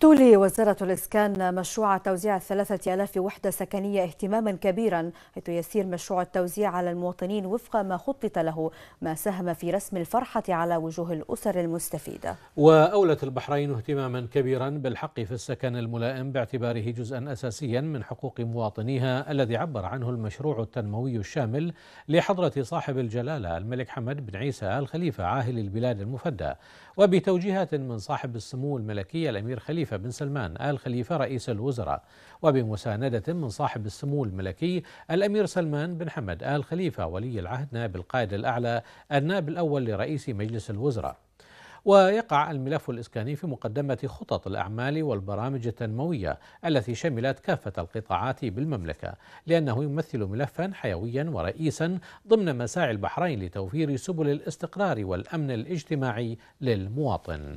تولي وزارة الإسكان مشروع توزيع ثلاثة ألاف وحدة سكنية اهتماما كبيرا حيث يسير مشروع التوزيع على المواطنين وفق ما خطط له ما ساهم في رسم الفرحة على وجوه الأسر المستفيدة وأولت البحرين اهتماما كبيرا بالحق في السكن الملائم باعتباره جزءا أساسيا من حقوق مواطنيها الذي عبر عنه المشروع التنموي الشامل لحضرة صاحب الجلالة الملك حمد بن عيسى الخليفة عاهل البلاد المفدى وبتوجيهات من صاحب السمو الملكي الأمير خليفة خليفة بن سلمان آل خليفة رئيس الوزراء وبمساندة من صاحب السمو الملكي الأمير سلمان بن حمد آل خليفة ولي العهد نائب القائد الأعلى النائب الأول لرئيس مجلس الوزراء ويقع الملف الإسكاني في مقدمة خطط الأعمال والبرامج التنموية التي شملت كافة القطاعات بالمملكة لأنه يمثل ملفا حيويا ورئيسا ضمن مساعي البحرين لتوفير سبل الاستقرار والأمن الاجتماعي للمواطن